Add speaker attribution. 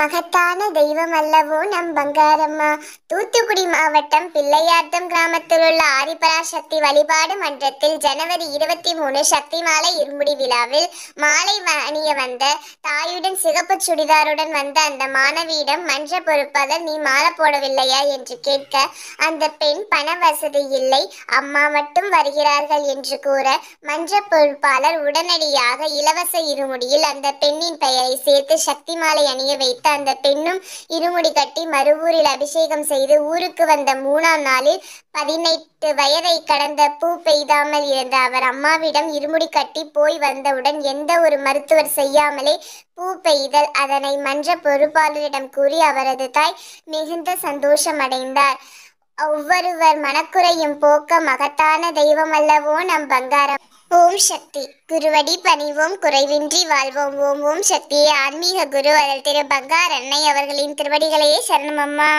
Speaker 1: மகத்தான தெய்வம் அல்லவோ நம் பங்காரம்மா தூத்துக்குடி மாவட்டம் பிள்ளையார்த்தம் கிராமத்தில் உள்ள சக்தி வழிபாடு மன்றத்தில் ஜனவரி இருபத்தி மூணு சக்தி மாலை இருமுடி விழாவில் மாலை அணிய வந்த தாயுடன் சிகப்பு சுடிதாருடன் வந்த அந்த மாணவியிடம் மன்ற பொறுப்பாளர் நீ மாலை போடவில்லையா என்று கேட்க அந்த பெண் பண வசதி இல்லை அம்மா மட்டும் வருகிறார்கள் என்று கூற மன்ற பொறுப்பாளர் உடனடியாக இலவச இருமுடியில் அந்த பெண்ணின் பெயரை சேர்த்து சக்தி மாலை அணிய வைத்த அந்த பெண்ணும் இருமுடி கட்டி மறுவூரில் அபிஷேகம் செய்து ஊருக்கு வந்த மூணாம் நாளில் பதினெட்டு வயதை கடந்த பூ பெய்தாமல் இருந்த அவர் அம்மாவிடம் இருமுடி கட்டி போய் வந்தவுடன் எந்த ஒரு மருத்துவர் செய்யாமலே பூ பெய்தல் அதனை மன்ற பொறுப்பாளரிடம் கூறி அவரது தாய் மிகுந்த சந்தோஷமடைந்தார் ஒவ்வொருவர் மனக்குறையும் போக்க மகத்தான தெய்வம் அல்லவோ நம் பங்காரம் ஓம் சக்தி குருவடி பணிவோம் குறைவின்றி வாழ்வோம் ஓம் ஓம் சக்தியே ஆன்மீக குரு அதில் திரு பங்கார் அன்னை அவர்களின் திருவடிகளையே சரணமம்மா